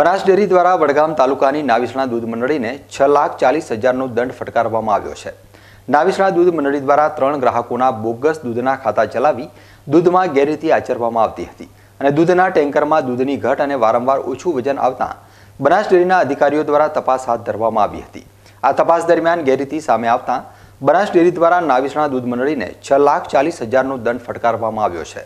Banas dairy દ્વારા વડગામ તાલુકાની નાવિસણા દૂધ મંડળીને છ લાખ ચાલીસ હજારનો દંડ ફટકારવામાં આવ્યો છે નાવિસણા દૂધ મંડળી દ્વારા ત્રણ ગ્રાહકોના બોગસ દૂધના ખાતા ચલાવી દૂધમાં ગેરરીતિ આચરવામાં આવતી હતી અને દૂધના ટેન્કરમાં દૂધની ઘટ અને વારંવાર ઓછું વજન આવતા બનાસ ડેરીના અધિકારીઓ દ્વારા તપાસ હાથ ધરવામાં આવી હતી આ તપાસ દરમિયાન ગેરરીતિ સામે આવતા બનાસ ડેરી દ્વારા નાવિસણા દૂધ મંડળીને છ લાખ ચાલીસ હજારનો દંડ ફટકારવામાં આવ્યો છે